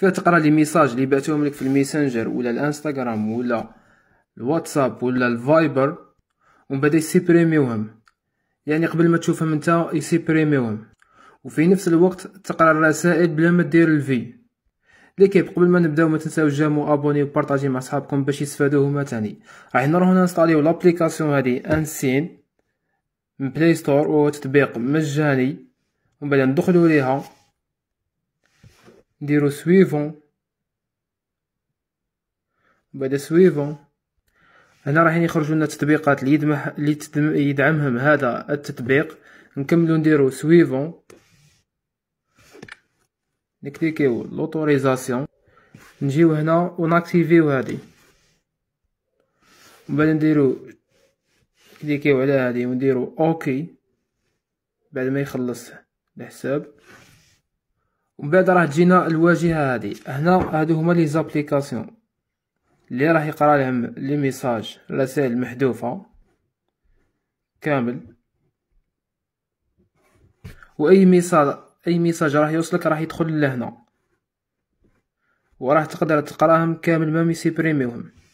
فتقرا لي ميساج اللي بعتهم لك في الميسنجر ولا الانستغرام ولا الواتساب ولا الفايبر ومن بعد يسيبريميوهم يعني قبل ما تشوفهم انت يسيبريميوهم وفي نفس الوقت تقرا الرسائل بلا ما دير الفي ليكيب قبل ما نبداو ما تنساو جامو ابوني وبارطاجي مع صحابكم باش يستفادو هما تاني راح نروح نستاليو لابليكاسيون هادي انسين من بلاي ستور وهو تطبيق مجاني ومن بعد ندخلو ليها نديرو سويفون بعد سويفون هنا راح يخرجوا لنا التطبيقات اللي يدمح اللي يدعمهم هذا التطبيق نكملو نديرو سويفون نكليكيو لوتوريزاسيون نجيو هنا ونكتيفيو هادي بعد نديرو كليكيو على هادي ونديرو اوكي بعد ما يخلص الحساب ومن بعد راه تجينا الواجهه هذه هنا هادو هما لي زابليكاسيون اللي راح يقرا لهم لي ميساج رسائل محذوفه كامل واي ميساج اي ميساج راح يوصلك راح يدخل لهنا وراح تقدر تقراهم كامل ما ميسيبريميوهم